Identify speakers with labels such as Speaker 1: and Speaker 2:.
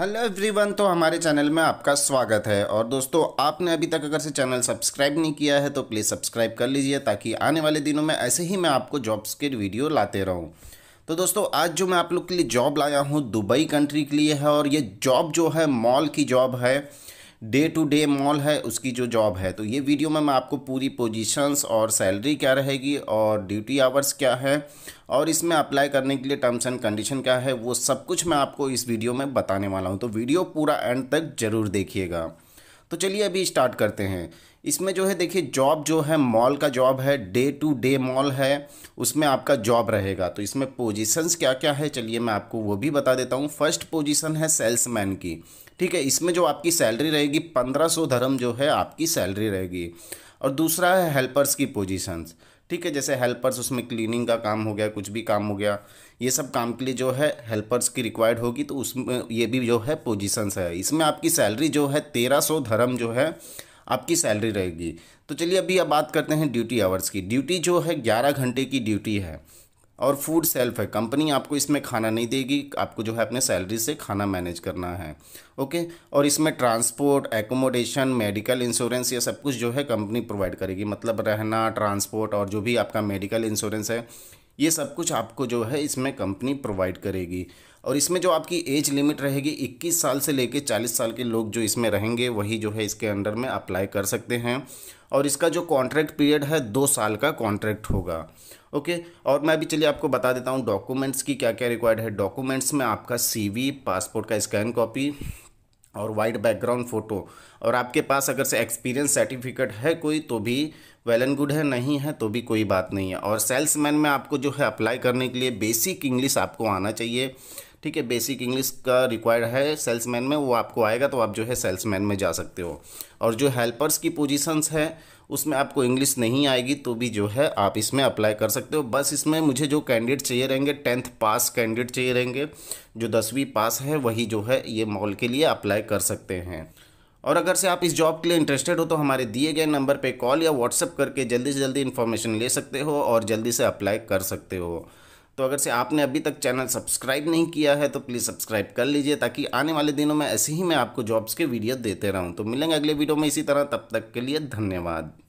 Speaker 1: hello everyone तो हमारे channel में आपका स्वागत है और दोस्तों आपने अभी तक अगर से चैनल सब्सक्राइब नहीं किया है तो प्लीज़ सब्सक्राइब कर लीजिए ताकि आने वाले दिनों में ऐसे ही मैं आपको जॉब्स के वीडियो लाते रहूं तो दोस्तों आज जो मैं आप लोग के लिए जॉब लाया हूं दुबई कंट्री के लिए है और ये जॉब जो है मॉल की जॉब है डे टू डे मॉल है उसकी जो जॉब है तो ये वीडियो में मैं आपको पूरी पोजीशंस और सैलरी क्या रहेगी और ड्यूटी आवर्स क्या है और इसमें अप्लाई करने के लिए टर्म्स एंड कंडीशन क्या है वो सब कुछ मैं आपको इस वीडियो में बताने वाला हूँ तो वीडियो पूरा एंड तक ज़रूर देखिएगा तो चलिए अभी स्टार्ट करते हैं इसमें जो है देखिए जॉब जो है मॉल का जॉब है डे टू डे मॉल है उसमें आपका जॉब रहेगा तो इसमें पोजीशंस क्या क्या है चलिए मैं आपको वो भी बता देता हूँ फर्स्ट पोजीशन है सेल्समैन की ठीक है इसमें जो आपकी सैलरी रहेगी पंद्रह सौ धर्म जो है आपकी सैलरी रहेगी और दूसरा है हेल्पर्स की पोजीशंस ठीक है जैसे हेल्पर्स उसमें क्लीनिंग का काम हो गया कुछ भी काम हो गया ये सब काम के लिए जो है हेल्पर्स की रिक्वायर्ड होगी तो उसमें ये भी जो है पोजीशंस है इसमें आपकी सैलरी जो है तेरह सौ धर्म जो है आपकी सैलरी रहेगी तो चलिए अभी अब बात करते हैं ड्यूटी आवर्स की ड्यूटी जो है ग्यारह घंटे की ड्यूटी है और फूड सेल्फ है कंपनी आपको इसमें खाना नहीं देगी आपको जो है अपने सैलरी से खाना मैनेज करना है ओके और इसमें ट्रांसपोर्ट एकोमोडेशन मेडिकल इंश्योरेंस ये सब कुछ जो है कंपनी प्रोवाइड करेगी मतलब रहना ट्रांसपोर्ट और जो भी आपका मेडिकल इंश्योरेंस है ये सब कुछ आपको जो है इसमें कंपनी प्रोवाइड करेगी और इसमें जो आपकी एज लिमिट रहेगी 21 साल से लेके 40 साल के लोग जो इसमें रहेंगे वही जो है इसके अंडर में अप्लाई कर सकते हैं और इसका जो कॉन्ट्रैक्ट पीरियड है दो साल का कॉन्ट्रैक्ट होगा ओके और मैं भी चलिए आपको बता देता हूँ डॉक्यूमेंट्स की क्या क्या रिक्वायर्ड है डॉक्यूमेंट्स में आपका सी पासपोर्ट का स्कैन कॉपी और वाइट बैकग्राउंड फ़ोटो और आपके पास अगर से एक्सपीरियंस सर्टिफिकेट है कोई तो भी वेल एंड गुड है नहीं है तो भी कोई बात नहीं है और सेल्समैन में आपको जो है अप्लाई करने के लिए बेसिक इंग्लिश आपको आना चाहिए ठीक है बेसिक इंग्लिश का रिक्वायर्ड है सेल्समैन में वो आपको आएगा तो आप जो है सेल्समैन में जा सकते हो और जो हेल्पर्स की पोजीशंस है उसमें आपको इंग्लिश नहीं आएगी तो भी जो है आप इसमें अप्लाई कर सकते हो बस इसमें मुझे जो कैंडिडेट चाहिए रहेंगे टेंथ पास कैंडिडेट चाहिए रहेंगे जो दसवीं पास है वही जो है ये मॉल के लिए अप्लाई कर सकते हैं और अगर से आप इस जॉब के लिए इंटरेस्टेड हो तो हमारे दिए गए नंबर पर कॉल या व्हाट्सअप करके जल्दी से जल्दी इन्फॉर्मेशन ले सकते हो और जल्दी से अप्लाई कर सकते हो तो अगर से आपने अभी तक चैनल सब्सक्राइब नहीं किया है तो प्लीज़ सब्सक्राइब कर लीजिए ताकि आने वाले दिनों में ऐसे ही मैं आपको जॉब्स के वीडियो देते रहूँ तो मिलेंगे अगले वीडियो में इसी तरह तब तक के लिए धन्यवाद